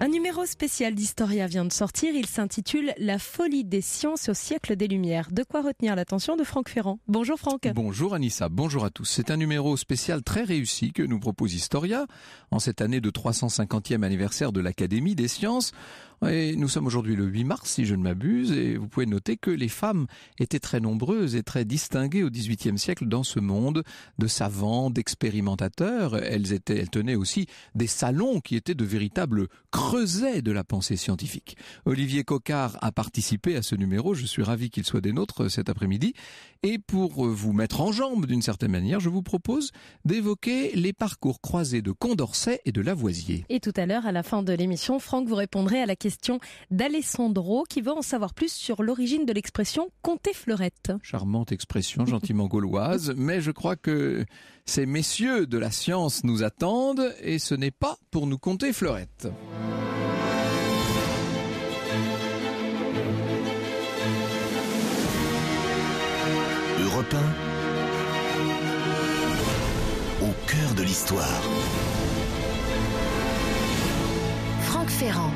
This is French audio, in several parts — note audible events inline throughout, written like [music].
Un numéro spécial d'Historia vient de sortir. Il s'intitule La folie des sciences au siècle des Lumières. De quoi retenir l'attention de Franck Ferrand. Bonjour Franck. Bonjour Anissa, bonjour à tous. C'est un numéro spécial très réussi que nous propose Historia en cette année de 350e anniversaire de l'Académie des sciences. Et nous sommes aujourd'hui le 8 mars, si je ne m'abuse, et vous pouvez noter que les femmes étaient très nombreuses et très distinguées au XVIIIe siècle dans ce monde de savants, d'expérimentateurs. Elles étaient, elles tenaient aussi des salons qui étaient de véritables creusait de la pensée scientifique. Olivier Cocard a participé à ce numéro, je suis ravi qu'il soit des nôtres euh, cet après-midi, et pour euh, vous mettre en jambe d'une certaine manière, je vous propose d'évoquer les parcours croisés de Condorcet et de Lavoisier. Et tout à l'heure, à la fin de l'émission, Franck, vous répondrez à la question d'Alessandro qui veut en savoir plus sur l'origine de l'expression comté fleurette. Charmante expression, gentiment gauloise, [laughs] mais je crois que ces messieurs de la science nous attendent et ce n'est pas pour nous compter fleurette. Europe 1, au cœur de l'histoire. Franck Ferrand.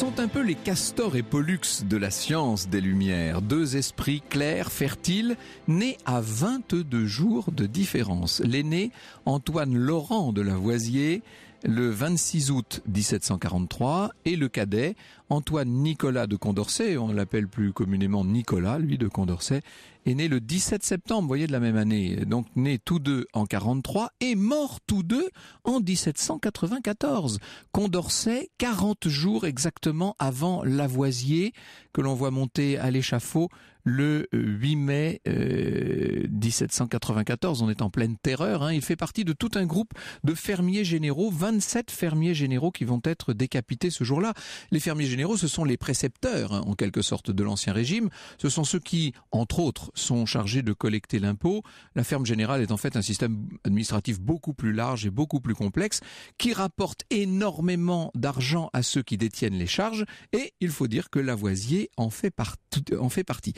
sont un peu les castors et Pollux de la science des Lumières, deux esprits clairs, fertiles, nés à 22 jours de différence. L'aîné, Antoine Laurent de Lavoisier, le 26 août 1743 et le cadet Antoine Nicolas de Condorcet, on l'appelle plus communément Nicolas, lui de Condorcet, est né le 17 septembre, voyez, de la même année. Donc né tous deux en 43 et mort tous deux en 1794. Condorcet, 40 jours exactement avant Lavoisier, que l'on voit monter à l'échafaud le 8 euh, mai 1794. Euh, On est en pleine terreur. Hein. Il fait partie de tout un groupe de fermiers généraux, 27 fermiers généraux qui vont être décapités ce jour-là. Les fermiers généraux, ce sont les précepteurs, hein, en quelque sorte, de l'Ancien Régime. Ce sont ceux qui, entre autres, sont chargés de collecter l'impôt. La ferme générale est en fait un système administratif beaucoup plus large et beaucoup plus complexe qui rapporte énormément d'argent à ceux qui détiennent les charges. Et il faut dire que Lavoisier en fait, en fait partie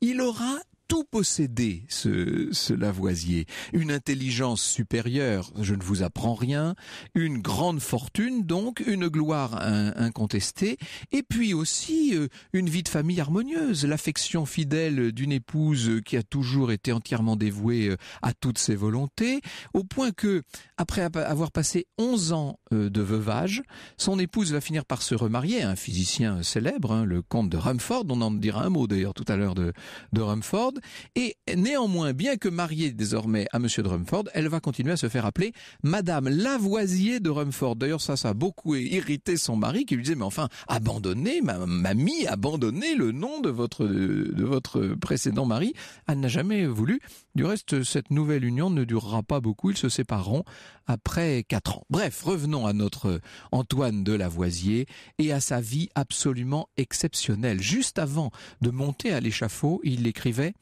il aura tout posséder, ce, Lavoisier. Une intelligence supérieure, je ne vous apprends rien, une grande fortune donc, une gloire incontestée, et puis aussi euh, une vie de famille harmonieuse, l'affection fidèle d'une épouse qui a toujours été entièrement dévouée euh, à toutes ses volontés, au point que, après avoir passé 11 ans euh, de veuvage, son épouse va finir par se remarier à un physicien célèbre, hein, le comte de Rumford, on en dira un mot d'ailleurs tout à l'heure de, de Rumford, et néanmoins, bien que mariée désormais à M. de Rumford, elle va continuer à se faire appeler Madame Lavoisier de Rumford. D'ailleurs, ça, ça a beaucoup irrité son mari qui lui disait, mais enfin, abandonnez, mamie, abandonnez le nom de votre, de votre précédent mari. Elle n'a jamais voulu. Du reste, cette nouvelle union ne durera pas beaucoup. Ils se sépareront après quatre ans. Bref, revenons à notre Antoine de Lavoisier et à sa vie absolument exceptionnelle. Juste avant de monter à l'échafaud, il écrivait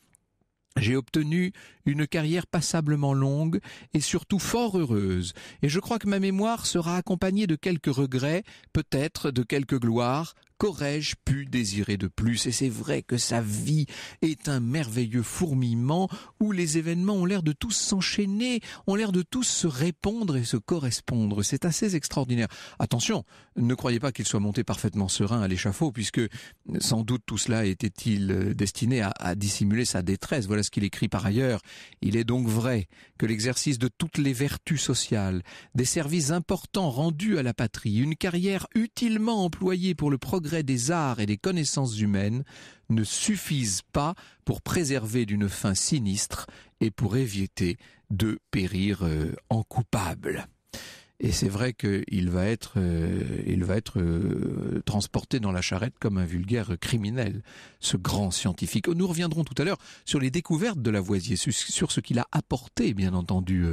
j'ai obtenu une carrière passablement longue et surtout fort heureuse, et je crois que ma mémoire sera accompagnée de quelques regrets, peut-être de quelques gloires, Qu'aurais-je pu désirer de plus Et c'est vrai que sa vie est un merveilleux fourmillement où les événements ont l'air de tous s'enchaîner, ont l'air de tous se répondre et se correspondre. C'est assez extraordinaire. Attention, ne croyez pas qu'il soit monté parfaitement serein à l'échafaud, puisque sans doute tout cela était-il euh, destiné à, à dissimuler sa détresse. Voilà ce qu'il écrit par ailleurs. Il est donc vrai que l'exercice de toutes les vertus sociales, des services importants rendus à la patrie, une carrière utilement employée pour le progrès des arts et des connaissances humaines ne suffisent pas pour préserver d'une fin sinistre et pour éviter de périr euh, en coupable. Et c'est vrai qu'il va être, il va être euh, euh, transporté dans la charrette comme un vulgaire criminel, ce grand scientifique. Nous reviendrons tout à l'heure sur les découvertes de Lavoisier, sur ce qu'il a apporté, bien entendu,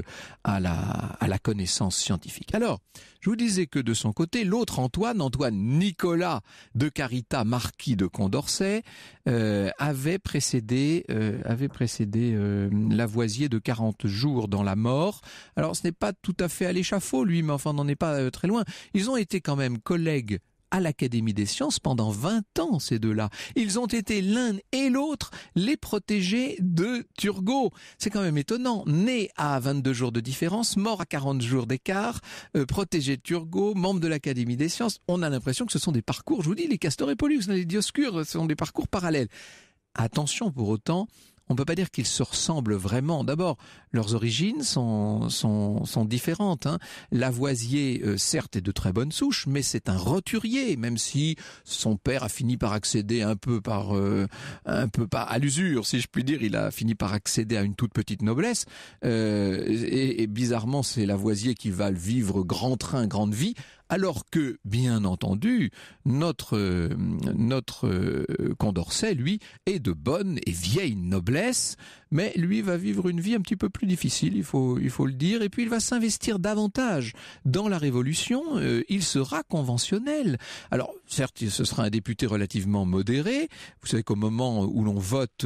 à la, à la connaissance scientifique. Alors, je vous disais que de son côté, l'autre Antoine, Antoine Nicolas de Carita, marquis de Condorcet, euh, avait précédé, euh, avait précédé euh, Lavoisier de 40 jours dans la mort. Alors ce n'est pas tout à fait à l'échafaud lui, mais enfin on n'en est pas très loin. Ils ont été quand même collègues à l'Académie des sciences pendant 20 ans, ces deux-là. Ils ont été l'un et l'autre les protégés de Turgot. C'est quand même étonnant. Né à 22 jours de différence, mort à 40 jours d'écart, euh, protégé de Turgot, membre de l'Académie des sciences, on a l'impression que ce sont des parcours, je vous dis, les Castor et Pollux, les Dioscures, ce sont des parcours parallèles. Attention pour autant, on peut pas dire qu'ils se ressemblent vraiment. D'abord, leurs origines sont, sont, sont différentes. Hein. Lavoisier, euh, certes, est de très bonne souche, mais c'est un roturier, même si son père a fini par accéder un peu par euh, un peu pas à l'usure, si je puis dire. Il a fini par accéder à une toute petite noblesse. Euh, et, et bizarrement, c'est Lavoisier qui va vivre grand train, grande vie, alors que, bien entendu, notre, euh, notre euh, Condorcet, lui, est de bonne et vieille noblesse, mais lui va vivre une vie un petit peu plus difficile, il faut, il faut le dire, et puis il va s'investir davantage dans la Révolution, euh, il sera conventionnel. Alors, certes, ce sera un député relativement modéré, vous savez qu'au moment où l'on vote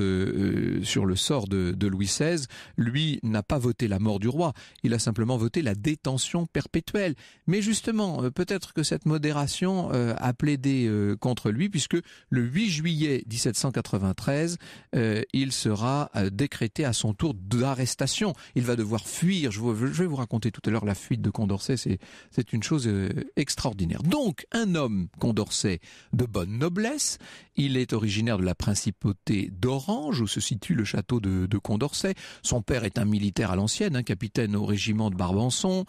sur le sort de, de Louis XVI, lui n'a pas voté la mort du roi, il a simplement voté la détention perpétuelle. Mais justement, peut-être que cette modération euh, a plaidé euh, contre lui, puisque le 8 juillet 1793, euh, il sera décrété à son tour d'arrestation. Il va devoir fuir. Je, vais vous raconter tout à l'heure la fuite de Condorcet. C'est une chose extraordinaire. Donc, un homme Condorcet de bonne noblesse. Il est originaire de la principauté d'Orange, où se situe le château de, Condorcet. Son père est un militaire à l'ancienne, un hein, capitaine au régiment de Barbançon.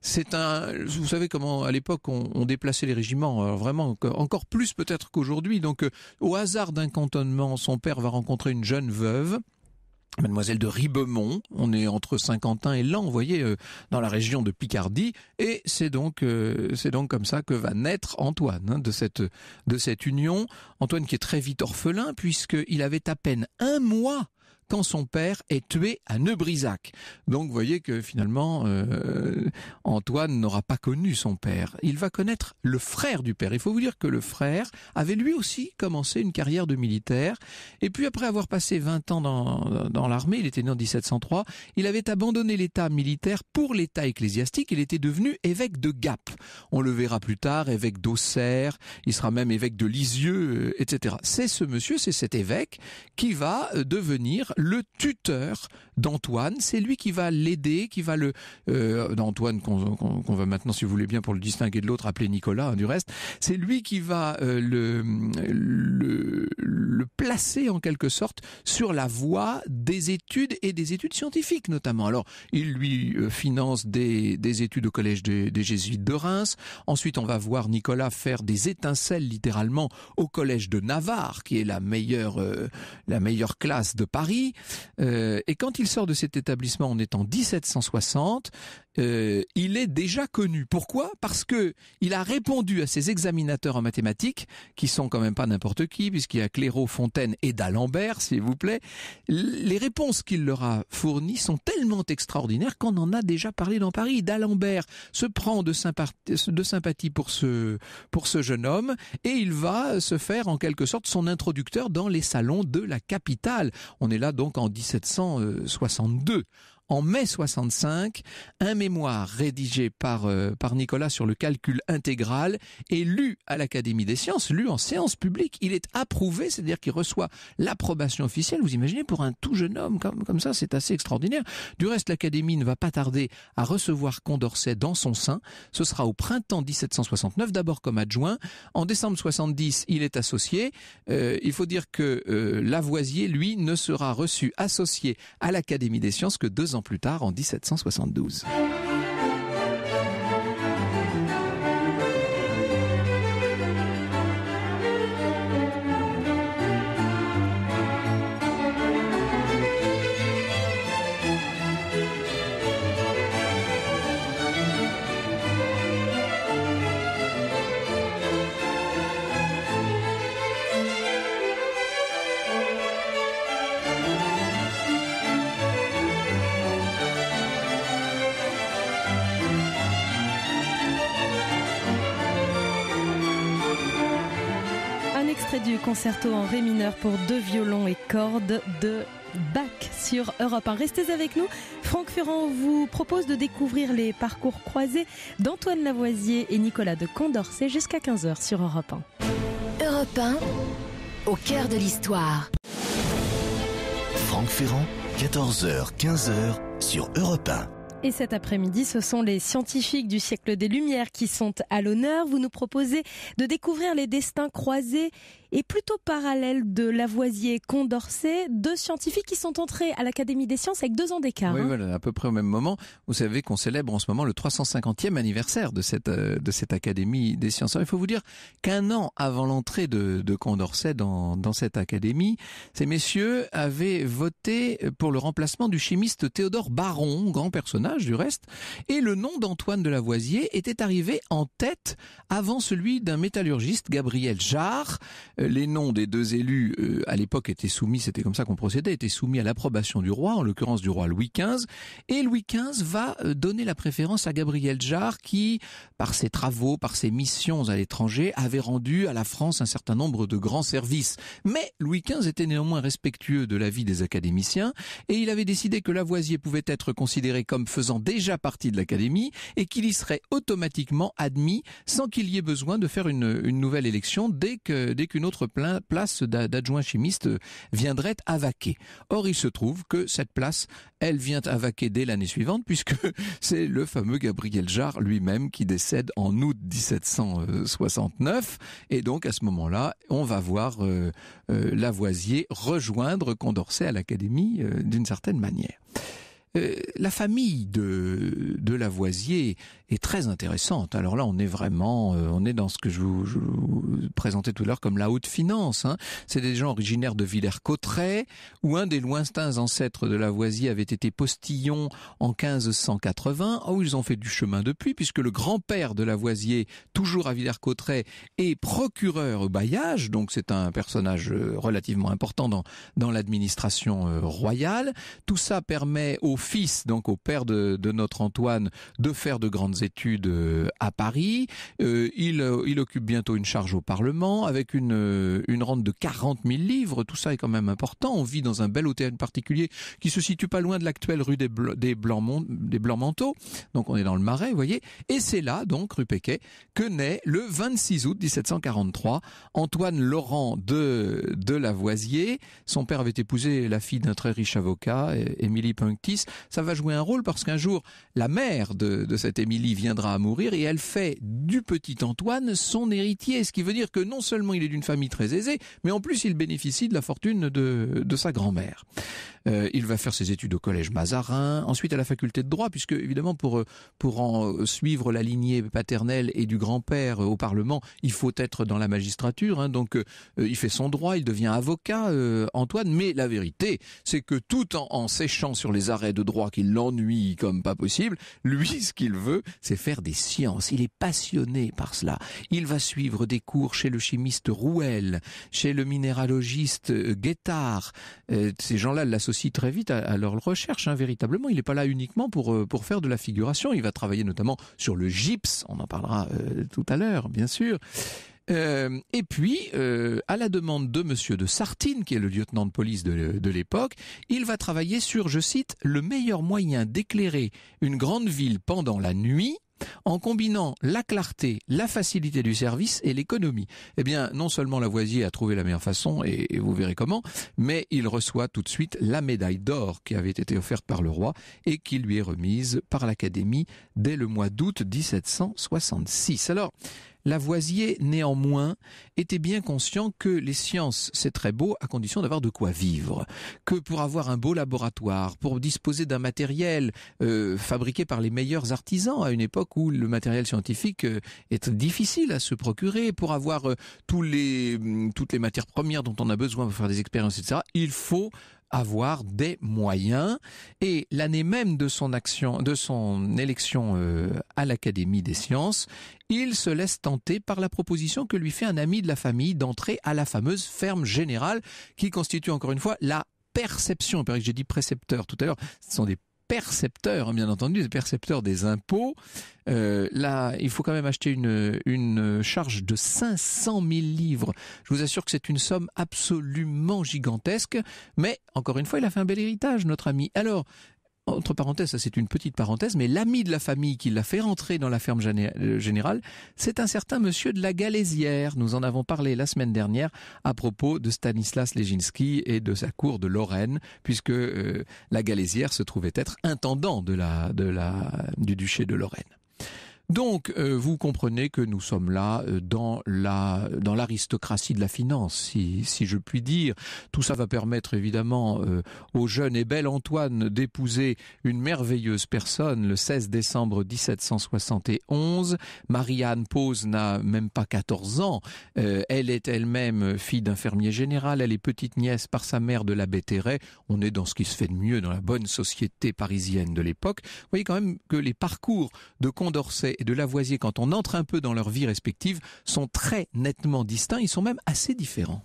c'est un, vous savez comment à l'époque on, déplaçait les régiments, euh, vraiment encore plus peut-être qu'aujourd'hui. Donc euh, au hasard d'un cantonnement, son père va rencontrer une jeune veuve. Mademoiselle de Ribemont, on est entre Saint-Quentin et Lan, vous voyez, euh, dans la région de Picardie, et c'est donc c'est donc comme ça que va naître Antoine hein, de cette de cette union. Antoine qui est très vite orphelin puisqu'il avait à peine un mois quand son père est tué à Neubrisac. Donc vous voyez que finalement euh, Antoine n'aura pas connu son père. Il va connaître le frère du père. Il faut vous dire que le frère avait lui aussi commencé une carrière de militaire. Et puis après avoir passé 20 ans dans, dans l'armée, il était né en 1703, il avait abandonné l'État militaire pour l'État ecclésiastique. Il était devenu évêque de Gap. On le verra plus tard, évêque d'Auxerre, il sera même évêque de Lisieux, euh, etc. C'est ce monsieur, c'est cet évêque qui va euh, devenir le tuteur d'Antoine. C'est lui qui va l'aider, qui va le euh, d'Antoine qu'on va maintenant, si vous voulez bien, pour le distinguer de l'autre, appeler Nicolas. Hein, du reste, c'est lui qui va euh, le, le, placer en quelque sorte sur la voie des études et des études scientifiques notamment. Alors, il lui euh, finance des, études au collège des, jésuites de Reims. Ensuite, on va voir Nicolas faire des étincelles littéralement au collège de Navarre, qui est la meilleure la meilleure classe de Paris. Euh, et quand il sort de cet établissement, on est en 1760, euh, il est déjà connu. Pourquoi Parce que il a répondu à ses examinateurs en mathématiques, qui sont quand même pas n'importe qui, puisqu'il y a Clairaut, Fontaine et d'Alembert, s'il vous plaît. Les réponses qu'il leur a fournies sont tellement extraordinaires qu'on en a déjà parlé dans Paris. D'Alembert se prend de, sympathie pour ce, pour ce jeune homme et il va se faire en quelque sorte son introducteur dans les salons de la capitale. On est là donc en 1762 en mai 65, un mémoire rédigé par, euh, par Nicolas sur le calcul intégral est lu à l'Académie des sciences, lu en séance publique. Il est approuvé, c'est-à-dire qu'il reçoit l'approbation officielle. Vous imaginez, pour un tout jeune homme comme, comme ça, c'est assez extraordinaire. Du reste, l'Académie ne va pas tarder à recevoir Condorcet dans son sein. Ce sera au printemps 1769, d'abord comme adjoint. En décembre 70, il est associé. Euh, il faut dire que euh, Lavoisier, lui, ne sera reçu associé à l'Académie des sciences que deux ans plus tard, en 1772. concerto en ré mineur pour deux violons et cordes de Bach sur Europe 1. Restez avec nous. Franck Ferrand vous propose de découvrir les parcours croisés d'Antoine Lavoisier et Nicolas de Condorcet jusqu'à 15h sur Europe 1. Europe 1, au cœur de l'histoire. Franck Ferrand, 14h, 15h sur Europe 1. Et cet après-midi, ce sont les scientifiques du siècle des Lumières qui sont à l'honneur. Vous nous proposez de découvrir les destins croisés et plutôt parallèle de Lavoisier Condorcet, deux scientifiques qui sont entrés à l'Académie des sciences avec deux ans d'écart. Oui, hein. voilà, à peu près au même moment. Vous savez qu'on célèbre en ce moment le 350e anniversaire de cette, euh, de cette Académie des sciences. il faut vous dire qu'un an avant l'entrée de, Condorcet dans, dans cette Académie, ces messieurs avaient voté pour le remplacement du chimiste Théodore Baron, grand personnage du reste, et le nom d'Antoine de Lavoisier était arrivé en tête avant celui d'un métallurgiste, Gabriel Jarre, les noms des deux élus, euh, à l'époque, étaient soumis, c'était comme ça qu'on procédait, étaient soumis à l'approbation du roi, en l'occurrence du roi Louis XV. Et Louis XV va euh, donner la préférence à Gabriel Jarre, qui, par ses travaux, par ses missions à l'étranger, avait rendu à la France un certain nombre de grands services. Mais Louis XV était néanmoins respectueux de l'avis des académiciens, et il avait décidé que Lavoisier pouvait être considéré comme faisant déjà partie de l'académie, et qu'il y serait automatiquement admis sans qu'il y ait besoin de faire une, nouvelle élection dès que dès qu autre place d'adjoint chimiste euh, viendrait à vaquer. Or, il se trouve que cette place, elle vient à vaquer dès l'année suivante, [laughs] puisque c'est le fameux Gabriel Jarre lui-même qui décède en août 1769. Et donc, à ce moment-là, on va voir euh, euh, Lavoisier rejoindre Condorcet à l'Académie d'une certaine manière. Euh, la famille de, de Lavoisier est très intéressante. Alors là, on est vraiment, euh, on est dans ce que je vous, présentais tout à l'heure comme la haute finance. Hein. C'est des gens originaires de Villers-Cotterêts, où un des lointains ancêtres de Lavoisier avait été postillon en 1580. où ils ont fait du chemin depuis, puisque le grand-père de Lavoisier, toujours à Villers-Cotterêts, est procureur au bailliage, donc c'est un personnage euh, relativement important dans, dans l'administration royale. Tout ça permet au fils, donc au père de, notre Antoine, de faire de grandes études euh, à Paris. Euh, il, euh, il, occupe bientôt une charge au Parlement avec une, une rente de 40 000 livres. Tout ça est quand même important. On vit dans un bel hôtel particulier qui se situe pas loin de l'actuelle rue des, des, Blancs, des Blancs Manteaux. Donc on est dans le Marais, vous voyez. Et c'est là, donc, rue Péquet, que naît le 26 août 1743 Antoine Laurent de, de Lavoisier. Son père avait épousé la fille d'un très riche avocat, Émilie Punctis ça va jouer un rôle parce qu'un jour, la mère de, cette Émilie viendra à mourir et elle fait du petit Antoine son héritier, ce qui veut dire que non seulement il est d'une famille très aisée, mais en plus il bénéficie de la fortune de sa grand-mère. Euh, il va faire ses études au collège Mazarin, ensuite à la faculté de droit, puisque évidemment pour euh, pour en euh, suivre la lignée paternelle et du grand-père au Parlement, il faut être dans la magistrature. Hein. donc il fait son droit, il devient avocat, Antoine. Mais la vérité, c'est que tout en, séchant sur les arrêts de droit qui l'ennuient comme pas possible, lui, ce qu'il veut, c'est faire des sciences. Il est passionné par cela. Il va suivre des cours chez le chimiste Rouel, chez le minéralogiste Guettard. ces gens-là l'associent très vite à, leur recherche. Hein, véritablement, il n'est pas là uniquement pour euh, pour faire de la figuration. Il va travailler notamment sur le gypse. On en parlera euh, tout à l'heure, bien sûr. Euh, et puis, à la demande de Monsieur de Sartine, qui est le lieutenant de police de l'époque, il va travailler sur, je cite, le meilleur moyen d'éclairer une grande ville pendant la nuit en combinant la clarté, la facilité du service et l'économie. Eh bien, non seulement Lavoisier a trouvé la meilleure façon, et, vous verrez comment, mais il reçoit tout de suite la médaille d'or qui avait été offerte par le roi et qui lui est remise par l'Académie dès le mois d'août 1766. Alors, Lavoisier, néanmoins, était bien conscient que les sciences, c'est très beau à condition d'avoir de quoi vivre, que pour avoir un beau laboratoire, pour disposer d'un matériel euh, fabriqué par les meilleurs artisans à une époque où le matériel scientifique euh, est difficile à se procurer, pour avoir euh, mm, toutes les matières premières dont on a besoin pour faire des expériences, etc., il faut avoir des moyens. Et l'année même de son action, de son élection euh, à l'Académie des sciences, il se laisse tenter par la proposition que lui fait un ami de la famille d'entrer à la fameuse ferme générale qui constitue encore une fois la perception, j'ai dit précepteur tout à l'heure, ce sont des percepteurs, hein, bien entendu, des percepteurs des impôts. Euh, là, il faut quand même acheter une, une charge de 500 000 livres. Je vous assure que c'est une somme absolument gigantesque, mais encore une fois, il a fait un bel héritage, notre ami. Alors, entre parenthèses, c'est une petite parenthèse, mais l'ami de la famille qui l'a fait rentrer dans la ferme euh, générale, c'est un certain monsieur de la Galésière. Nous en avons parlé la semaine dernière à propos de Stanislas Leginski et de sa cour de Lorraine, puisque euh, la Galésière se trouvait être intendant de la, de la, du duché de Lorraine. Donc, euh, vous comprenez que nous sommes là euh, dans la dans l'aristocratie de la finance, si, si je puis dire. Tout ça va permettre évidemment euh, au jeune et bel Antoine d'épouser une merveilleuse personne le 16 décembre 1771. Marianne Pose n'a même pas 14 ans. elle est elle-même fille d'un fermier général. Elle est petite nièce par sa mère de l'abbé Terret. On est dans ce qui se fait de mieux dans la bonne société parisienne de l'époque. Vous voyez quand même que les parcours de Condorcet et de Lavoisier, quand on entre un peu dans leur vie respective, sont très nettement distincts, ils sont même assez différents.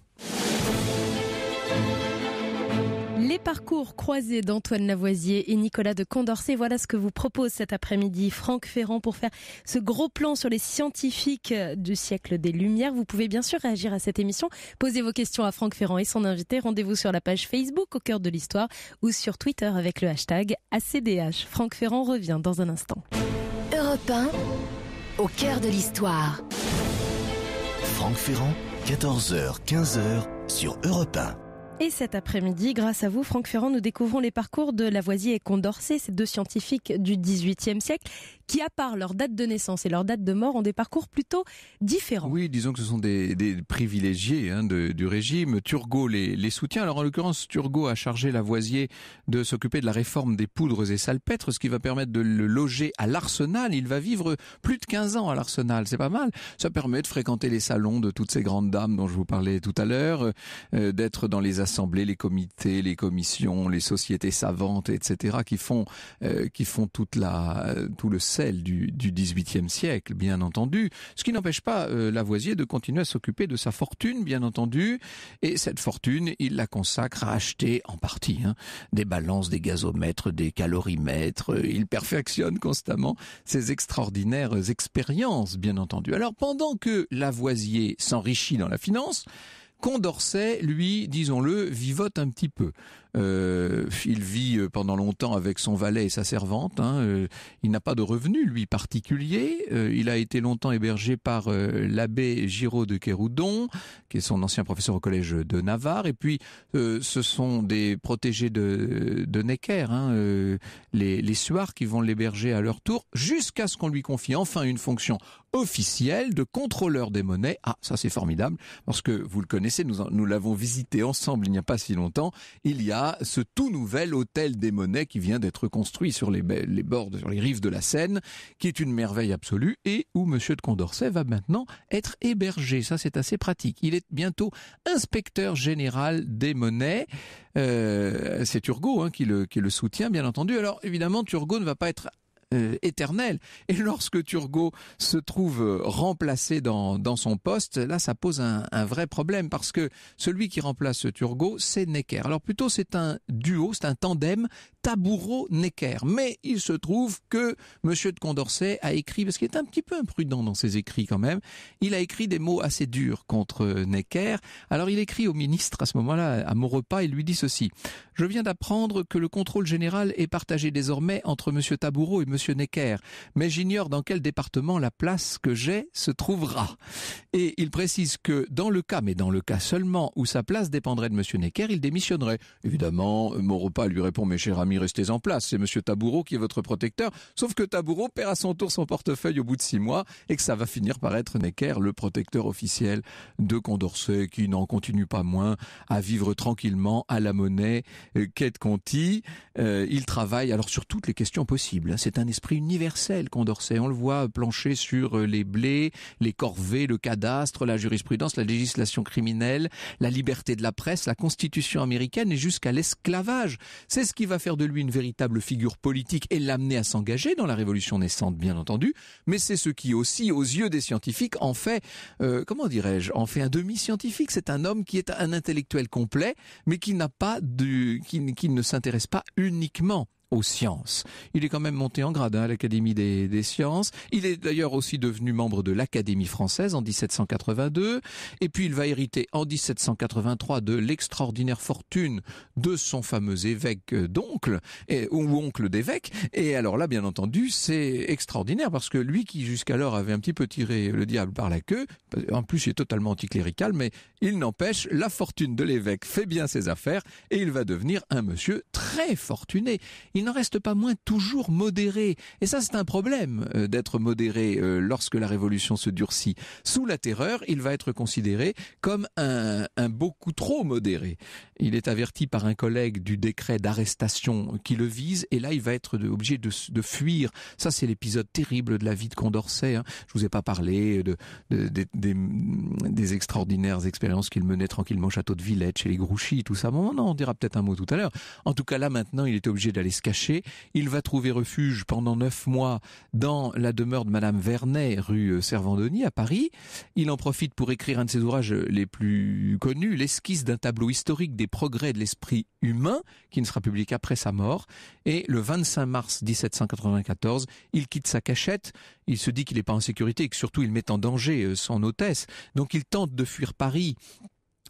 Les parcours croisés d'Antoine Lavoisier et Nicolas de Condorcet, voilà ce que vous propose cet après-midi Franck Ferrand pour faire ce gros plan sur les scientifiques du siècle des Lumières. Vous pouvez bien sûr réagir à cette émission, poser vos questions à Franck Ferrand et son invité. Rendez-vous sur la page Facebook au cœur de l'histoire ou sur Twitter avec le hashtag ACDH. Franck Ferrand revient dans un instant. Europe au cœur de l'histoire. Franck Ferrand, 14h, 15h sur Europe et cet après-midi, grâce à vous, Franck Ferrand, nous découvrons les parcours de Lavoisier et Condorcet, ces deux scientifiques du XVIIIe siècle, qui, à part leur date de naissance et leur date de mort, ont des parcours plutôt différents. Oui, disons que ce sont des, privilégiés hein, du régime. Turgot les, les soutient. Alors, en l'occurrence, Turgot a chargé Lavoisier de s'occuper de la réforme des poudres et salpêtres, ce qui va permettre de le loger à l'Arsenal. Il va vivre plus de 15 ans à l'Arsenal. C'est pas mal. Ça permet de fréquenter les salons de toutes ces grandes dames dont je vous parlais tout à l'heure, euh, d'être dans les assembler les comités, les commissions, les sociétés savantes, etc., qui font, euh, qui font toute la, euh, tout le sel du, du XVIIIe siècle, bien entendu. Ce qui n'empêche pas euh, Lavoisier de continuer à s'occuper de sa fortune, bien entendu. Et cette fortune, il la consacre à acheter, en partie, hein, des balances, des gazomètres, des calorimètres. Il perfectionne constamment ses extraordinaires expériences, bien entendu. Alors pendant que Lavoisier s'enrichit dans la finance, Condorcet, lui, disons-le, vivote un petit peu. Euh, il vit euh, pendant longtemps avec son valet et sa servante. Hein, euh, il n'a pas de revenus, lui, particulier. il a été longtemps hébergé par l'abbé Giraud de Kéroudon, qui est son ancien professeur au collège de Navarre. Et puis, ce sont des protégés de, de Necker, hein, les, les Suards, qui vont l'héberger à leur tour, jusqu'à ce qu'on lui confie enfin une fonction officielle de contrôleur des monnaies. Ah, ça c'est formidable, parce que vous le connaissez, nous, nous l'avons visité ensemble il n'y a pas si longtemps. Il y a ce tout nouvel hôtel des Monnaies qui vient d'être construit sur les, bords, sur les rives de la Seine, qui est une merveille absolue et où Monsieur de Condorcet va maintenant être hébergé. Ça, c'est assez pratique. Il est bientôt inspecteur général des Monnaies. Euh, c'est Turgot hein, qui, le, qui le soutient, bien entendu. Alors, évidemment, Turgot ne va pas être euh, éternel. Et [laughs] lorsque Turgot se trouve euh, remplacé dans, son poste, là ça pose un, vrai problème parce que celui qui remplace Turgot, c'est Necker. Alors plutôt c'est un duo, c'est un tandem Taboureau-Necker. Mais il se trouve que Monsieur de Condorcet a écrit, parce qu'il est un petit peu imprudent dans ses écrits quand même, il a écrit des mots assez durs contre euh, Necker. Alors il écrit au ministre à ce moment-là, à Maurepas, il lui dit ceci. Je viens d'apprendre que le contrôle général est partagé désormais entre Monsieur Taboureau et M. M. Necker, mais j'ignore dans quel département la place que j'ai se trouvera. Et il précise que dans le cas, mais dans le cas seulement où sa place dépendrait de Monsieur Necker, il démissionnerait. Évidemment, pas lui répond, mes chers amis, restez en place, c'est Monsieur Taboureau qui est votre protecteur, sauf que Taboureau perd à son tour son portefeuille au bout de six mois et que ça va finir par être Necker le protecteur officiel de Condorcet qui n'en continue pas moins à vivre tranquillement à la monnaie euh, qu'est Conti. Euh, il travaille alors sur toutes les questions possibles. Hein, c'est un esprit universel, Condorcet. On le voit plancher sur euh, les blés, les corvées, le cadastre, la jurisprudence, la législation criminelle, la liberté de la presse, la constitution américaine et jusqu'à l'esclavage. C'est ce qui va faire de lui une véritable figure politique et l'amener à s'engager dans la révolution naissante, bien entendu, mais c'est ce qui aussi, aux yeux des scientifiques, en fait, euh, comment dirais-je, en fait un demi-scientifique. C'est un homme qui est un intellectuel complet, mais qui n'a pas qui ne s'intéresse pas uniquement aux sciences. Il est quand même monté en grade hein, à l'Académie des, sciences. Il est d'ailleurs aussi devenu membre de l'Académie française en 1782. Et puis il va hériter en 1783 de l'extraordinaire fortune de son fameux évêque euh, d'oncle, ou oncle d'évêque. Et alors là, bien entendu, c'est extraordinaire parce que lui qui jusqu'alors avait un petit peu tiré le diable par la queue, en plus il est totalement anticlérical, mais il n'empêche, la fortune de l'évêque fait bien ses affaires et il va devenir un monsieur très fortuné. Il il n'en reste pas moins toujours modéré. Et ça, c'est un problème euh, d'être modéré euh, lorsque la révolution se durcit. Sous la terreur, il va être considéré comme un, beaucoup trop modéré. Il est averti par un collègue du décret d'arrestation qui le vise, et là, il va être obligé de, fuir. Ça, c'est l'épisode terrible de la vie de Condorcet. Hein. Je vous ai pas parlé des, extraordinaires expériences qu'il menait tranquillement au château de Villette, chez les Grouchy, tout ça. Bon, non, on dira peut-être un mot tout à l'heure. En tout cas, là, maintenant, il est obligé d'aller il va trouver refuge pendant neuf mois dans la demeure de Madame Vernet, rue euh, Servandoni, à Paris. Il en profite pour écrire un de ses ouvrages euh, les plus connus, l'esquisse d'un tableau historique des progrès de l'esprit humain, qui ne sera publié qu'après sa mort. Et le 25 mars 1794, il quitte sa cachette. Il se dit qu'il n'est pas en sécurité et que surtout il met en danger euh, son hôtesse. Donc il tente de fuir Paris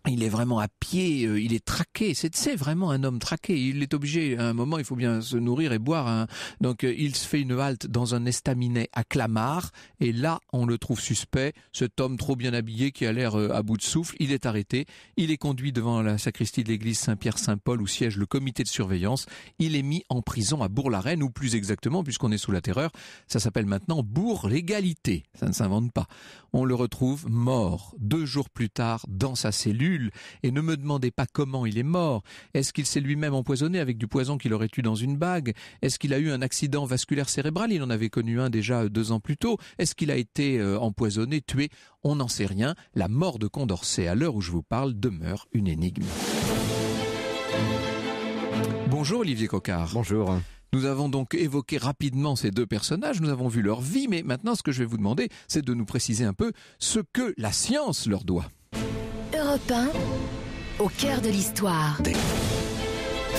il est vraiment à pied, euh, il est traqué, c'est vraiment un homme traqué, il est obligé, à un moment, il faut bien se nourrir et boire. Hein. Donc euh, il se fait une halte dans un estaminet à Clamart, et là, on le trouve suspect, cet homme trop bien habillé qui a l'air euh, à bout de souffle, il est arrêté, il est conduit devant la sacristie de l'église Saint-Pierre-Saint-Paul où siège le comité de surveillance, il est mis en prison à Bourg-la-Reine, ou plus exactement, puisqu'on est sous la terreur, ça s'appelle maintenant Bourg-l'égalité, ça ne s'invente pas. On le retrouve mort, deux jours plus tard, dans sa cellule, et ne me demandez pas comment il est mort. Est-ce qu'il s'est lui-même empoisonné avec du poison qu'il aurait eu dans une bague Est-ce qu'il a eu un accident vasculaire cérébral Il en avait connu un déjà euh, deux ans plus tôt. Est-ce qu'il a été euh, empoisonné, tué On n'en sait rien. La mort de Condorcet, à l'heure où je vous parle, demeure une énigme. Bonjour Olivier Coquart. Bonjour. Nous avons donc évoqué rapidement ces deux personnages, nous avons vu leur vie, mais maintenant ce que je vais vous demander, c'est de nous préciser un peu ce que la science leur doit. Europe au cœur de l'histoire.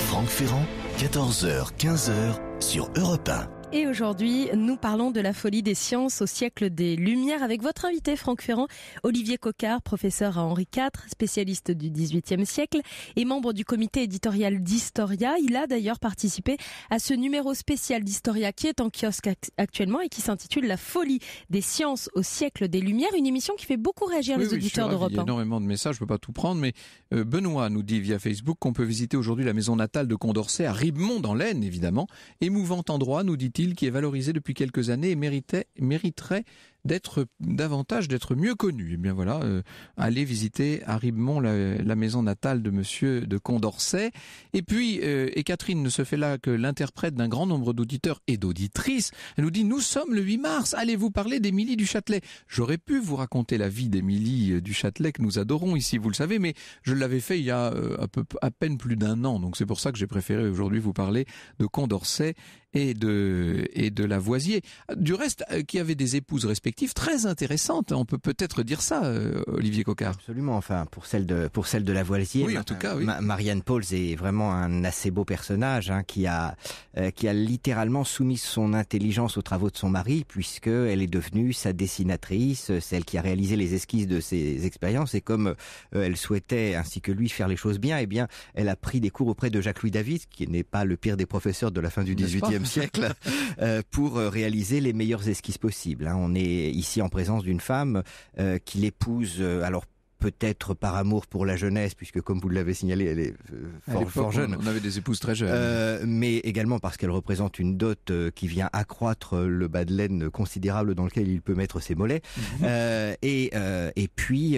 Franck Ferrand, 14h, 15h sur Europe 1. Et aujourd'hui, nous parlons de la folie des sciences au siècle des Lumières avec votre invité Franck Ferrand, Olivier Cocard, professeur à Henri IV, spécialiste du XVIIIe siècle et membre du comité éditorial d'Historia. Il a d'ailleurs participé à ce numéro spécial d'Historia qui est en kiosque actuellement et qui s'intitule La folie des sciences au siècle des Lumières, une émission qui fait beaucoup réagir les auditeurs d'Europe. Il y a énormément de messages, je peux pas tout prendre, mais euh, Benoît nous dit via Facebook qu'on peut visiter aujourd'hui la maison natale de Condorcet à Ribemont dans l'Aisne, évidemment. Émouvant endroit, nous dit-il qui est valorisée depuis quelques années et mériterait d'être davantage, d'être mieux connu. Et eh bien voilà, euh, allez visiter à Ribemont la, maison natale de Monsieur de Condorcet. Et puis, euh, et Catherine ne se fait là que l'interprète d'un grand nombre d'auditeurs et d'auditrices. Elle nous dit nous sommes le 8 mars. Allez-vous parler d'Émilie du Châtelet J'aurais pu vous raconter la vie d'Émilie euh, du Châtelet que nous adorons ici, vous le savez, mais je l'avais fait il y a euh, à, peu, à peine plus d'un an. Donc c'est pour ça que j'ai préféré aujourd'hui vous parler de Condorcet et de et de Lavoisier. Du reste, euh, qui avait des épouses respectives très intéressante. On peut peut-être dire ça, euh, Olivier Cocard. Absolument. Enfin, pour celle de pour celle de Lavoisier. Oui, en tout cas. Marianne Pauls est vraiment un assez beau personnage hein, qui a euh, qui a littéralement soumis son intelligence aux travaux de son mari, puisque elle est devenue sa dessinatrice, euh, celle qui a réalisé les esquisses de ses expériences. Et comme elle souhaitait ainsi que lui faire les choses bien, et eh bien, elle a pris des cours auprès de Jacques Louis David, qui n'est pas le pire des professeurs de la fin du XVIIIe siècle, [laughs] pour réaliser les meilleures esquisses possibles. Hein. On est ici en présence d'une femme euh, qu'il épouse euh, alors peut-être par amour pour la jeunesse, puisque comme vous l'avez signalé, elle est euh, fort, jeune. On avait des épouses très jeunes. Euh, mais également parce qu'elle représente une dot euh, qui vient accroître le bas de laine considérable dans lequel il peut mettre ses mollets. Mhm. et, et puis,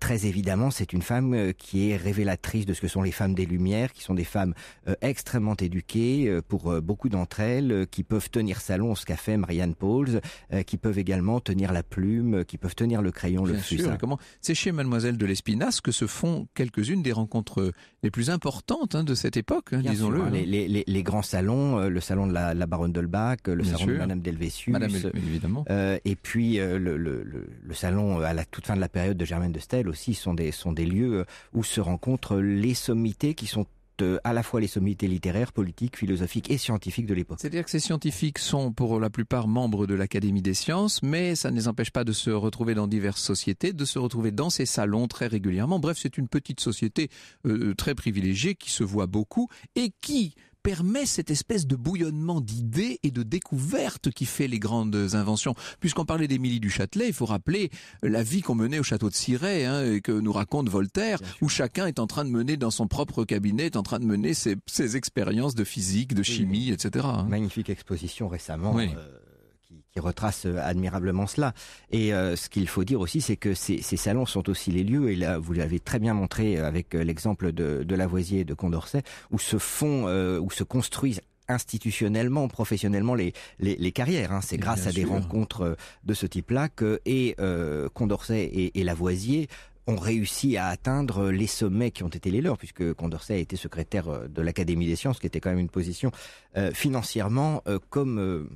très évidemment, c'est une femme qui est révélatrice de ce que sont les femmes des Lumières, qui sont des femmes extrêmement éduquées pour beaucoup d'entre elles, qui peuvent tenir salon, ce qu'a fait Marianne Pauls, qui peuvent également tenir la plume, qui peuvent tenir le crayon, le fusain. Comment ces schémas mademoiselle de l'Espinasse, que se font quelques-unes des rencontres les plus importantes hein, de cette époque, hein, disons-le. Hein, les, grands salons, euh, le salon de la, la baronne d'Holbach, le salon de Madame Delvessus, évidemment. et puis le, salon à la toute fin de la période de Germaine de Stel aussi sont des, sont des lieux euh, où se rencontrent les sommités qui sont euh, à la fois les sommités littéraires, politiques, philosophiques et scientifiques de l'époque. C'est-à-dire que ces scientifiques sont pour la plupart membres de l'Académie des sciences, mais ça ne les empêche pas de se retrouver dans diverses sociétés, de se retrouver dans ces salons très régulièrement. Bref, c'est une petite société euh, euh, très privilégiée qui se voit beaucoup et qui permet cette espèce de bouillonnement d'idées et de découvertes qui fait les grandes inventions. Puisqu'on parlait d'Émilie du Châtelet, il faut rappeler la vie qu'on menait au château de Siret hein, et que nous raconte Voltaire, où chacun est en train de mener dans son propre cabinet, est en train de mener ses, expériences de physique, de chimie, etc. Hein. Magnifique exposition récemment. Euh, qui retrace euh, admirablement cela. Et euh, ce qu'il faut dire aussi, c'est que ces, salons sont aussi les lieux, et là vous l'avez très bien montré euh, avec l'exemple de, de, Lavoisier et de Condorcet, où se font, où se construisent institutionnellement, professionnellement les, les, les carrières. Hein. C'est grâce à des rencontres de ce type-là que et Condorcet et, et Lavoisier ont réussi à atteindre les sommets qui ont été les leurs, puisque Condorcet a été secrétaire de l'Académie des sciences, qui était quand même une position financièrement comme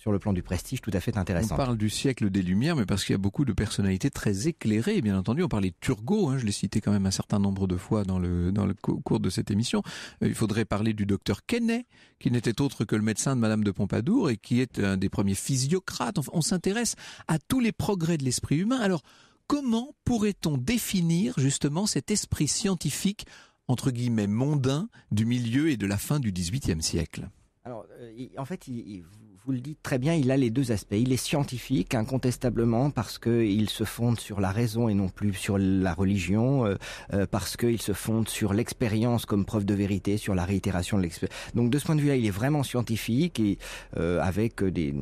sur le plan du prestige tout à fait intéressant. On parle du siècle des Lumières, mais parce qu'il y a beaucoup de personnalités très éclairées, bien entendu. On parlait de Turgot, hein, je l'ai cité quand même un certain nombre de fois dans le, dans le cours de cette émission. Euh, il faudrait parler du docteur Kenney, qui n'était autre que le médecin de Madame de Pompadour et qui est un des premiers physiocrates. on s'intéresse à tous les progrès de l'esprit humain. Alors, comment pourrait-on définir justement cet esprit scientifique entre guillemets mondain du milieu et de la fin du XVIIIe siècle Alors, euh, en fait, il, vous le dites très bien, il a les deux aspects. Il est scientifique, incontestablement, parce qu'il se fonde sur la raison et non plus sur la religion, euh, euh, parce qu'il se fonde sur l'expérience comme preuve de vérité, sur la réitération de l'expérience. Donc de ce point de vue-là, il est vraiment scientifique, et euh, avec des,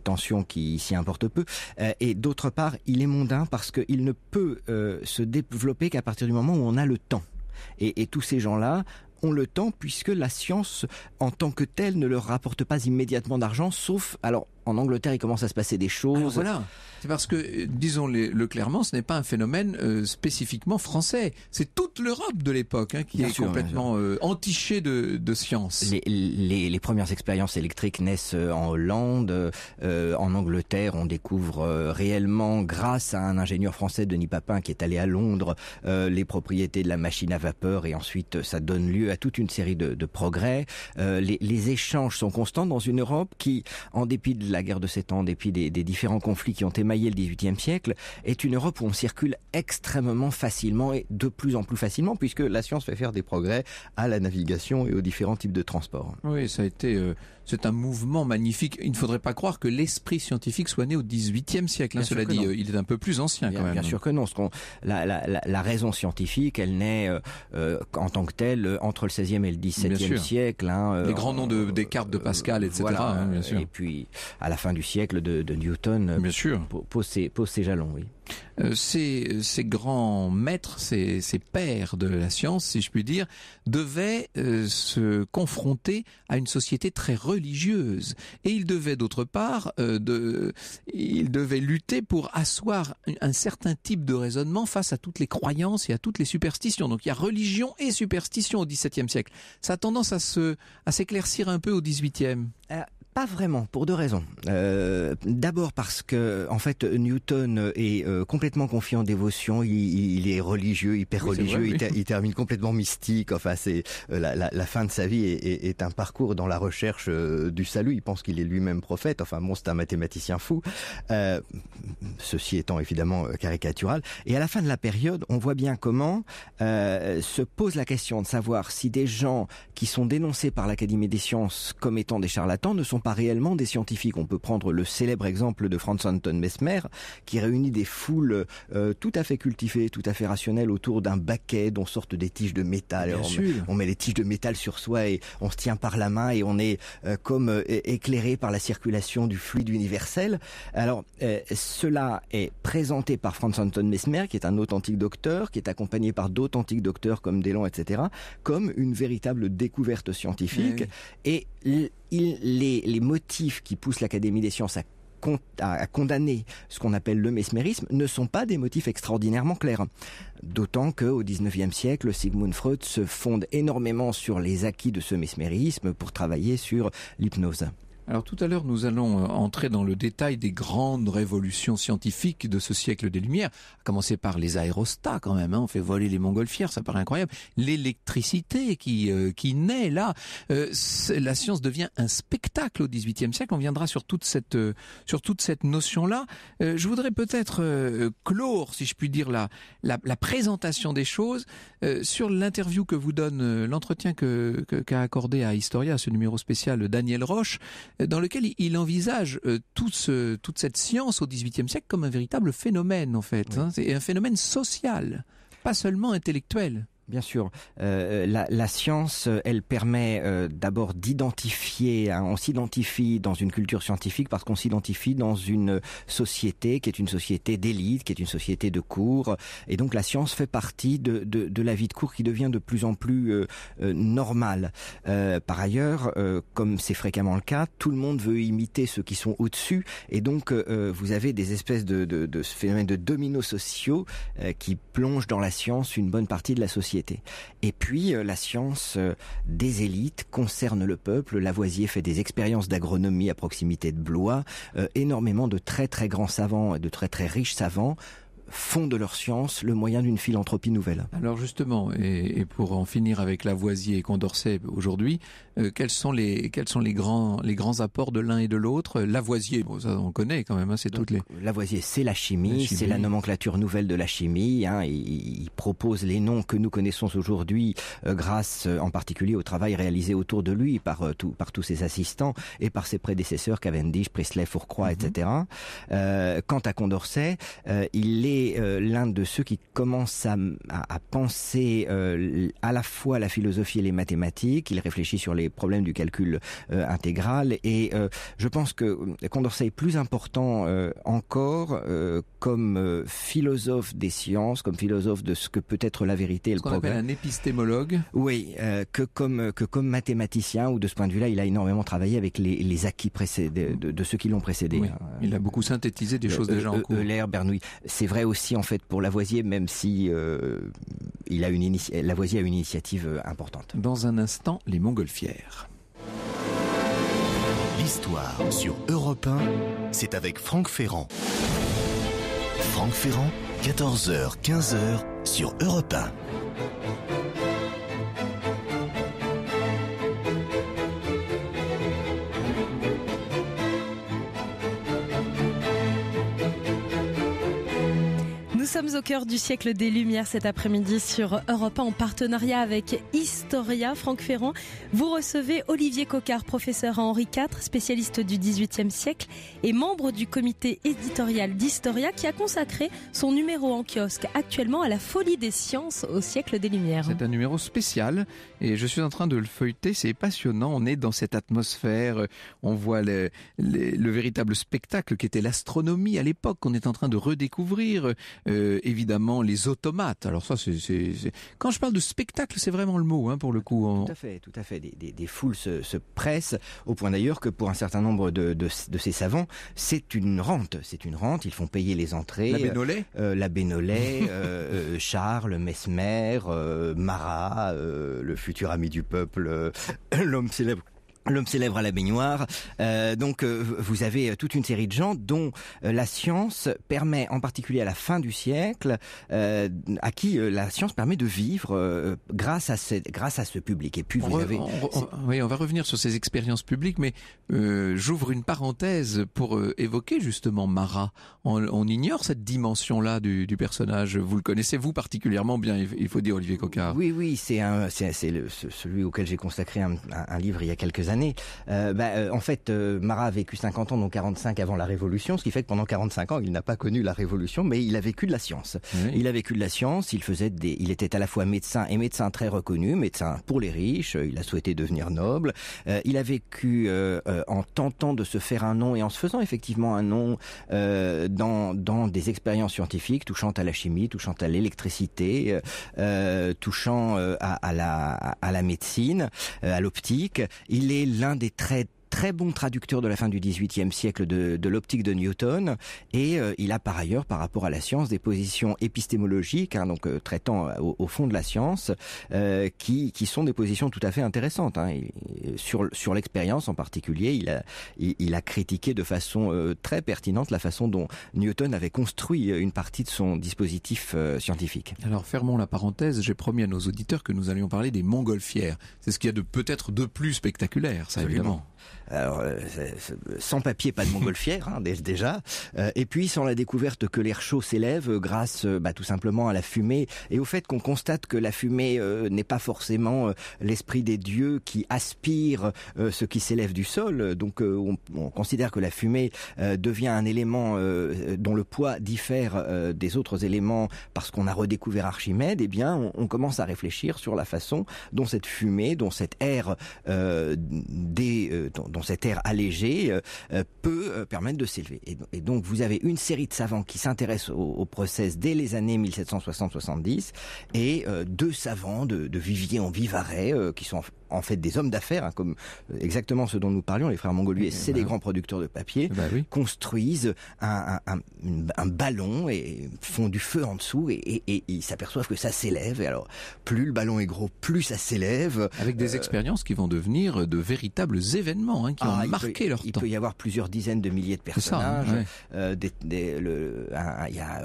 tensions qui s'y importent peu. et d'autre part, il est mondain parce qu'il ne peut se développer qu'à partir du moment où on a le temps. et, tous ces gens-là ont le temps puisque la science en tant que telle ne leur rapporte pas immédiatement d'argent, sauf alors en Angleterre, il commence à se passer des choses. voilà. C'est parce que, disons-le clairement, ce n'est pas un phénomène euh, spécifiquement français. C'est toute l'Europe de l'époque hein, qui est complètement euh, entichée de, de science. Les, premières expériences électriques naissent euh, en Hollande. en Angleterre, on découvre réellement, grâce à un ingénieur français, Denis Papin, qui est allé à Londres, les propriétés de la machine à vapeur. Et ensuite, ça donne lieu à toute une série de, progrès. Les, les échanges sont constants dans une Europe qui, en dépit de la guerre de Sept Ans, et puis des différents conflits qui ont émaillé le XVIIIe siècle, est une Europe où on circule extrêmement facilement et de plus en plus facilement, puisque la science fait faire des progrès à la navigation et aux différents types de transports. Oui, ça a été... Euh, c'est un mouvement magnifique. Il ne faudrait pas croire que l'esprit scientifique soit né au XVIIIe siècle. Hein, cela dit, il est un peu plus ancien quand même. Bien sûr que non. la, raison scientifique, elle naît euh, euh, en tant que telle euh, entre le XVIe et le XVIIe siècle. Les hein, grands noms de Descartes, de Pascal, etc. Hein, et puis à la fin du siècle de, Newton. ses, jalons, oui. Euh, ces, grands maîtres, ces, pères de la science, si je puis dire, devaient euh, se confronter à une société très religieuse. Et ils devaient, d'autre part, euh, de, ils devaient lutter pour asseoir un certain type de raisonnement face à toutes les croyances et à toutes les superstitions. Donc il y a religion et superstition au XVIIe siècle. Ça a tendance à à s'éclaircir un peu au XVIIIe. Pas vraiment, pour deux raisons. Euh, D'abord parce que, en fait, Newton est euh, complètement confiant en dévotion. Il, il est religieux, hyper religieux. il, il, termine complètement mystique. Enfin, c'est euh, la, la, la, fin de sa vie est, est, est un parcours dans la recherche euh, du salut. Il pense qu'il est lui-même prophète. Enfin, bon, c'est un mathématicien fou. ceci étant évidemment caricatural. Et à la fin de la période, on voit bien comment se pose la question de savoir si des gens qui sont dénoncés par l'Académie des sciences comme étant des charlatans ne sont pas réellement des scientifiques. On peut prendre le célèbre exemple de Franz Anton Mesmer, qui réunit des foules euh, tout à fait cultivées, tout à fait rationnelles autour d'un baquet dont sortent des tiges de métal. On, met les tiges de métal sur soi et on se tient par la main et on est euh, comme euh, éclairé par la circulation du fluide universel. Alors cela est présenté par Franz Anton Mesmer, qui est un authentique docteur, qui est accompagné par d'authentiques docteurs comme Delon, etc., comme une véritable découverte scientifique. Et il, les, les motifs qui poussent l'Académie des sciences à condamner ce qu'on appelle le mesmérisme ne sont pas des motifs extraordinairement clairs. D'autant qu'au XIXe siècle, Sigmund Freud se fonde énormément sur les acquis de ce mesmérisme pour travailler sur l'hypnose. Alors tout à l'heure, nous allons euh, entrer dans le détail des grandes révolutions scientifiques de ce siècle des Lumières, à commencer par les aérostats quand même, hein, on fait voler les montgolfières, ça paraît incroyable, l'électricité qui, euh, qui naît là, euh, la science devient un spectacle au XVIIIe siècle, on viendra sur toute cette, sur toute cette notion-là. je voudrais peut-être clore, si je puis dire, la, la, la présentation des choses sur l'interview que vous donne, l'entretien qu'a que, accordé à Historia, ce numéro spécial, Daniel Roche, euh, dans lequel il envisage euh, toute cette science au XVIIIe siècle comme un véritable phénomène en fait, hein. c'est un phénomène social, pas seulement intellectuel. Bien sûr, euh, euh, la, science, euh, elle permet d'abord d'identifier, hein, on s'identifie dans une culture scientifique parce qu'on s'identifie dans une société qui est une société d'élite, qui est une société de cours, et donc la science fait partie de, la vie de cours qui devient de plus en plus normale. par ailleurs, comme c'est fréquemment le cas, tout le monde veut imiter ceux qui sont au-dessus, et donc vous avez des espèces de, de, de phénomènes de dominos sociaux qui plongent dans la science une bonne partie de la société. Et puis euh, la science euh, des élites concerne le peuple. Lavoisier fait des expériences d'agronomie à proximité de Blois. Euh, énormément de très très grands savants et de très très riches savants font de leur science le moyen d'une philanthropie nouvelle. Alors justement, et, pour en finir avec Lavoisier et Condorcet aujourd'hui, euh, quels sont les quels sont les grands les grands apports de l'un et de l'autre Lavoisier, bon, ça on connaît quand même, hein, c'est toutes les. Lavoisier, c'est la chimie, c'est la nomenclature nouvelle de la chimie. Hein, il, propose les noms que nous connaissons aujourd'hui euh, grâce euh, en particulier au travail réalisé autour de lui par tout, par tous ses assistants et par ses prédécesseurs Cavendish, Priestley, Fourcroy, mhm. etc. quant à Condorcet, il est euh, l'un de ceux qui commence à, penser euh, à la fois la philosophie et les mathématiques. Il réfléchit sur les problèmes du calcul euh, intégral. Et je pense que Condorcet est plus important encore comme philosophe des sciences, comme philosophe de ce que peut être la vérité et le progrès. Appelle un épistémologue. Oui, que comme que comme mathématicien ou de ce point de vue-là, il a énormément travaillé avec les, acquis précédés de, ceux qui l'ont précédé. Hein. il a beaucoup synthétisé des choses déjà en cours. Euler, Bernoulli, c'est vrai aussi aussi en fait pour Lavoisier, même si euh, il a une Lavoisier a une initiative euh, importante. Dans un instant, les montgolfières. L'histoire sur Europe 1, c'est avec Franck Ferrand. Franck Ferrand, 14h-15h sur Europe 1. sommes au cœur du siècle des Lumières cet après-midi sur Europe 1 en partenariat avec Historia. Franck Ferrand, vous recevez Olivier Cocard, professeur à Henri IV, spécialiste du XVIIIe siècle et membre du comité éditorial d'Historia qui a consacré son numéro en kiosque actuellement à la folie des sciences au siècle des Lumières. C'est un numéro spécial et je suis en train de le feuilleter. C'est passionnant. On est dans cette atmosphère. Euh, on voit le, véritable spectacle qui était l'astronomie à l'époque qu'on est en train de redécouvrir. Euh, euh, évidemment les automates. Alors ça, c'est, quand je parle de spectacle, c'est vraiment le mot hein, pour le coup. Tout à fait, tout à fait. Des, foules se, pressent au point d'ailleurs que pour un certain nombre de, ces savants, c'est une rente. C'est une rente. Ils font payer les entrées. La Bénolet, euh, la Bénolet, [laughs] euh, Charles, Mesmer, Marat, le futur ami du peuple, [laughs] l'homme célèbre L'homme célèbre à la baignoire. Euh, donc, euh, vous avez euh, toute une série de gens dont la science permet, en particulier à la fin du siècle, à qui la science permet de vivre grâce à cette, grâce à ce public. Et puis vous avez. oui, on va revenir sur ces expériences publiques, mais j'ouvre une parenthèse pour évoquer justement Marat. On, ignore cette dimension-là du, personnage. Vous le connaissez vous particulièrement bien, il faut dire Olivier Cocard. Oui, oui, c'est c'est celui auquel j'ai consacré un, un livre il y a quelques années années. Euh, bah, euh, en fait, euh, Marat a vécu 50 ans, dont 45 avant la Révolution, ce qui fait que pendant 45 ans, il n'a pas connu la Révolution, mais il a vécu de la science. Il a vécu de la science, il faisait des, il était à la fois médecin et médecin très reconnu, médecin pour les riches, il a souhaité devenir noble, il a vécu en tentant de se faire un nom et en se faisant effectivement un nom dans, dans des expériences scientifiques touchant à la chimie, touchant à l'électricité, touchant à, à, la, à la médecine, à l'optique. Il est l'un des traits très bon traducteur de la fin du XVIIIe siècle de, de l'optique de Newton, et euh, il a par ailleurs, par rapport à la science, des positions épistémologiques, hein, donc euh, traitant euh, au, fond de la science, qui, qui sont des positions tout à fait intéressantes. Hein. sur sur l'expérience en particulier, il a, il, a critiqué de façon très pertinente la façon dont Newton avait construit une partie de son dispositif scientifique. Alors fermons la parenthèse, j'ai promis à nos auditeurs que nous allions parler des montgolfières. C'est ce qu'il y a de peut-être de plus spectaculaire, ça évidemment alors, euh, sans papier, pas de montgolfière, hein, déjà. Euh, et puis, sans la découverte que l'air chaud s'élève euh, grâce bah, tout simplement à la fumée et au fait qu'on constate que la fumée n'est pas forcément l'esprit des dieux qui aspire ce qui s'élève du sol. Donc, on, considère que la fumée devient un élément dont le poids diffère des autres éléments parce qu'on a redécouvert Archimède. et eh bien, on, commence à réfléchir sur la façon dont cette fumée, dont cet air euh, dont, cet air allégé euh, euh, peut euh, permettre de s'élever. Et, donc vous avez une série de savants qui s'intéressent au, procès dès les années 1760-70 et deux savants de, de Vivier en Vivarais qui sont en fait des hommes d'affaires, hein, comme euh, exactement ce dont nous parlions, les frères Mongolier, eh c'est ben des grands producteurs de papier, eh ben construisent un, ballon et font du feu en dessous et, ils s'aperçoivent que ça s'élève. Et alors, plus le ballon est gros, plus ça s'élève. Avec des euh, expériences qui vont devenir de véritables événements, hein, qui ont ah, marqué leur il temps. Il peut y avoir plusieurs dizaines de milliers de personnages.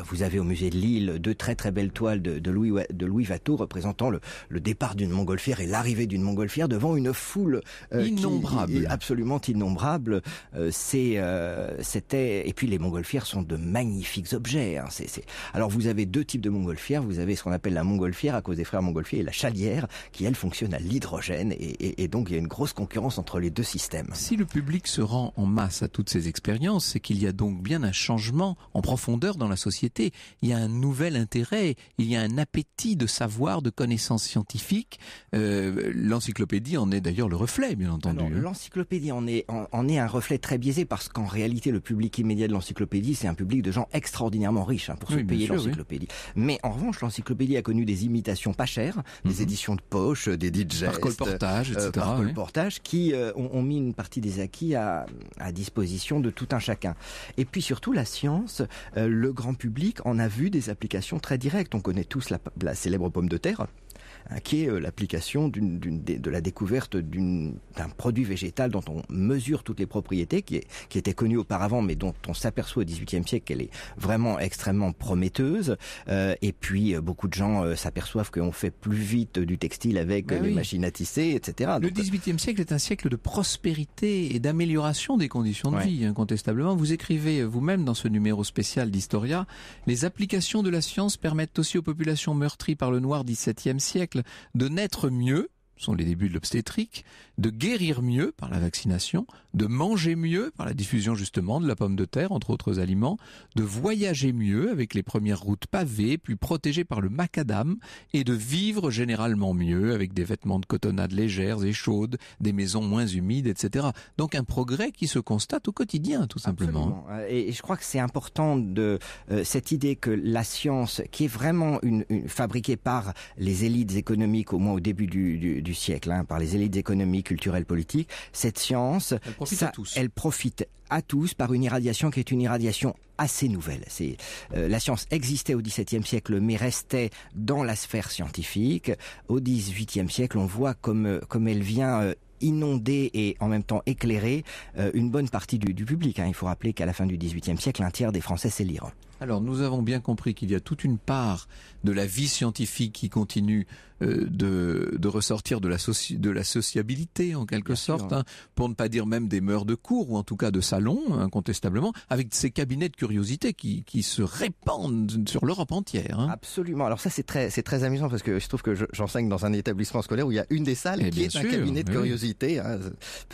vous avez au musée de Lille deux très très belles toiles de, Louis, de Louis représentant le, le départ d'une montgolfière et l'arrivée d'une montgolfière devant une foule euh, innombrable, absolument innombrable. Euh, c'est, euh, c'était et puis les montgolfières sont de magnifiques objets. Hein. Alors vous avez deux types de montgolfières. Vous avez ce qu'on appelle la montgolfière à cause des frères montgolfiers et la chalière qui elle fonctionne à l'hydrogène et, donc il y a une grosse concurrence entre les deux systèmes. Si le public se rend en masse à toutes ces expériences, c'est qu'il y a donc bien un changement en profondeur dans la société. Il y a un nouvel intérêt, il y a un appétit de savoir, de connaissances scientifiques. L'encyclopédie l'encyclopédie en est d'ailleurs le reflet, bien entendu. Hein. L'encyclopédie en est, en, est un reflet très biaisé parce qu'en réalité, le public immédiat de l'encyclopédie, c'est un public de gens extraordinairement riches hein, pour se payer l'encyclopédie. Mais en revanche, l'encyclopédie a connu des imitations pas chères, des mhm. éditions de poche, des digestes, par colportage, etc. Euh, qui euh, ont, mis une partie des acquis à, disposition de tout un chacun. Et puis surtout, la science, euh, le grand public en a vu des applications très directes. On connaît tous la célèbre pomme de terre. Hein, qui est euh, l'application de la découverte d'un produit végétal dont on mesure toutes les propriétés, qui, qui était connu auparavant, mais dont on s'aperçoit au XVIIIe siècle qu'elle est vraiment extrêmement prometteuse. Euh, et puis, euh, beaucoup de gens s'aperçoivent qu'on fait plus vite du textile avec ben les machines à tisser, etc. Le XVIIIe siècle est un siècle de prospérité et d'amélioration des conditions de vie, incontestablement. Vous écrivez vous-même dans ce numéro spécial d'Historia, les applications de la science permettent aussi aux populations meurtries par le noir XVIIe siècle de naître mieux sont les débuts de l'obstétrique, de guérir mieux par la vaccination, de manger mieux par la diffusion justement de la pomme de terre, entre autres aliments, de voyager mieux avec les premières routes pavées, puis protégées par le macadam, et de vivre généralement mieux avec des vêtements de cotonnade légères et chaudes, des maisons moins humides, etc. Donc un progrès qui se constate au quotidien, tout simplement. Euh, et je crois que c'est important de euh, cette idée que la science, qui est vraiment une, fabriquée par les élites économiques, au moins au début du du siècle, hein, par les élites économiques, culturelles, politiques, cette science, elle profite ça, à tous. Elle profite à tous par une irradiation qui est une irradiation assez nouvelle. C'est euh, la science existait au XVIIe siècle, mais restait dans la sphère scientifique. Au XVIIIe siècle, on voit comme euh, comme elle vient euh, inonder et en même temps éclairer une bonne partie du, public. Hein. Il faut rappeler qu'à la fin du XVIIIe siècle, un tiers des Français sait lire. Alors nous avons bien compris qu'il y a toute une part de la vie scientifique qui continue euh, de, de, ressortir de la, de la sociabilité en quelque sorte, hein, pour ne pas dire même des mœurs de cours ou en tout cas de salon incontestablement, avec ces cabinets de curiosité qui, qui se répandent sur l'Europe entière. Hein. Absolument. Alors ça c'est très c'est très amusant parce que je trouve que j'enseigne dans un établissement scolaire où il y a une des salles eh, qui est un cabinet de curiosité. Hein.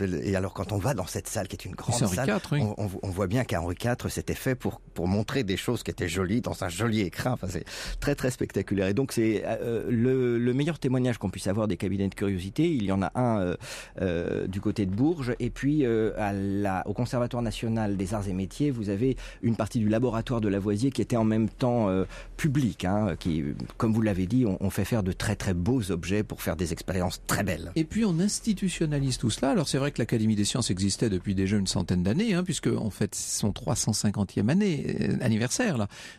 Et alors quand on va dans cette salle qui est une grande salle, on, on, voit bien qu'à Henri IV c'était fait pour pour montrer des choses ce qui était joli, dans un joli écrin. Enfin, c'est très très spectaculaire. Et donc c'est euh, le, meilleur témoignage qu'on puisse avoir des cabinets de curiosité. Il y en a un euh, euh, du côté de Bourges et puis à la, au Conservatoire national des arts et métiers, vous avez une partie du laboratoire de Lavoisier qui était en même temps public, hein, qui, comme vous l'avez dit, on, fait faire de très très beaux objets pour faire des expériences très belles. Et puis on institutionnalise tout cela. Alors c'est vrai que l'Académie des sciences existait depuis déjà une centaine d'années, hein, puisque en fait son 350e année anniversaire.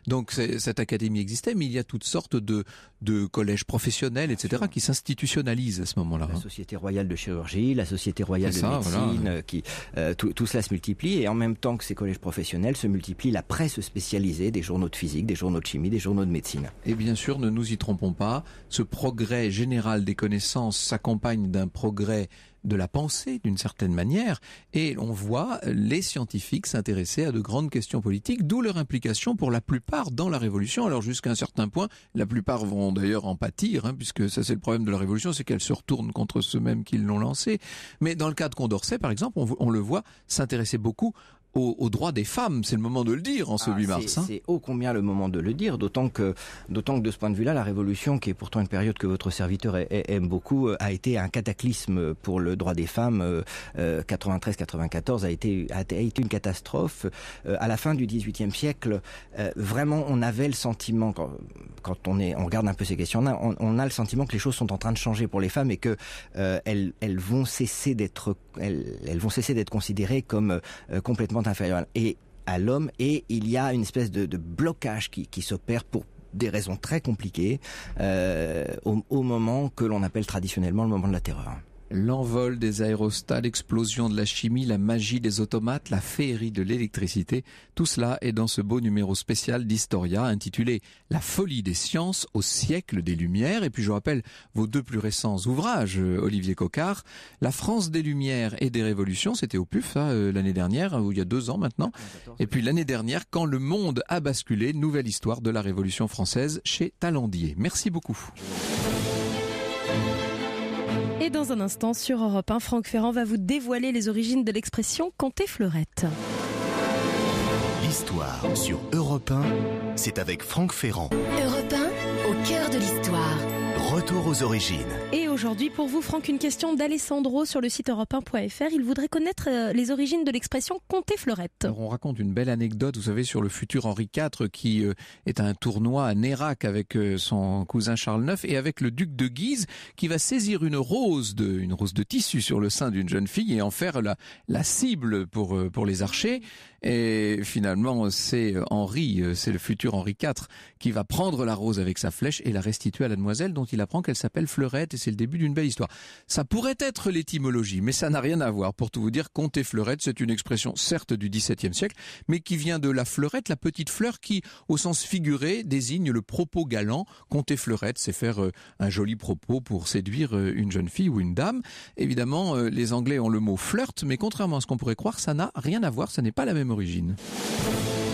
Donc cette académie existait, mais il y a toutes sortes de de collèges professionnels, etc., qui s'institutionnalisent à ce moment-là. La hein. Société royale de chirurgie, la Société royale de médecine, euh, qui euh, tout, tout, cela se multiplie et en même temps que ces collèges professionnels se multiplient la presse spécialisée, des journaux de physique, des journaux de chimie, des journaux de médecine. Et bien sûr, ne nous y trompons pas, ce progrès général des connaissances s'accompagne d'un progrès de la pensée d'une certaine manière et on voit les scientifiques s'intéresser à de grandes questions politiques, d'où leur implication pour la plupart dans la révolution. Alors jusqu'à un certain point, la plupart vont d'ailleurs en pâtir, hein, puisque ça c'est le problème de la révolution, c'est qu'elle se retourne contre ceux-mêmes qui l'ont lancée. Mais dans le cas de Condorcet, par exemple, on, on le voit s'intéresser beaucoup au droit des femmes. C'est le moment de le dire en ce 8 ah, mars. Hein. C'est ô combien le moment de le dire, d'autant que, d'autant que de ce point de vue-là, la Révolution, qui est pourtant une période que votre serviteur aime beaucoup, euh, a été un cataclysme pour le droit des femmes. 93-94 euh, euh, a été, a été une catastrophe. À la fin du XVIIIe siècle, vraiment, on avait le sentiment, quand, quand on, est, on regarde un peu ces questions-là, on, a le sentiment que les choses sont en train de changer pour les femmes et que elles, elles vont cesser d'être, elles, vont cesser d'être considérées comme complètement et à l'homme et il y a une espèce de, blocage qui, s'opère pour des raisons très compliquées euh, au moment que l'on appelle traditionnellement le moment de la terreur. L'envol des aérostats, l'explosion de la chimie, la magie des automates, la féerie de l'électricité, tout cela est dans ce beau numéro spécial d'Historia intitulé La folie des sciences au siècle des Lumières. Et puis je rappelle vos deux plus récents ouvrages, euh, Olivier Cocard, « La France des Lumières et des Révolutions, c'était au PUF hein, euh, l'année dernière, il y a deux ans maintenant. Et puis l'année dernière, Quand le monde a basculé, nouvelle histoire de la Révolution française chez Talandier. Merci beaucoup. Et dans un instant, sur Europe 1, Franck Ferrand va vous dévoiler les origines de l'expression comptez fleurette. L'histoire sur Europe 1, c'est avec Franck Ferrand. Europe 1, au cœur de l'histoire. Retour aux origines. Et aujourd'hui, pour vous, Franck, une question d'Alessandro sur le site europe1.fr. Il voudrait connaître euh, les origines de l'expression compter fleurette. on raconte une belle anecdote, vous savez, sur le futur Henri IV qui euh, est à un tournoi à Nérac avec euh, son cousin Charles IX et avec le duc de Guise qui va saisir une rose de, une rose de tissu sur le sein d'une jeune fille et en faire la, la cible pour, pour les archers. Et finalement, c'est euh, Henri, euh, c'est le futur Henri IV, qui va prendre la rose avec sa flèche et la restituer à la demoiselle dont il apprend qu'elle s'appelle Fleurette et c'est le début d'une belle histoire. Ça pourrait être l'étymologie, mais ça n'a rien à voir. Pour tout vous dire, compter Fleurette, c'est une expression certes du XVIIe siècle, mais qui vient de la fleurette, la petite fleur qui, au sens figuré, désigne le propos galant. Compter Fleurette, c'est faire euh, un joli propos pour séduire une jeune fille ou une dame. Évidemment, les Anglais ont le mot flirt, mais contrairement à ce qu'on pourrait croire, ça n'a rien à voir, ça n'est pas la même origine.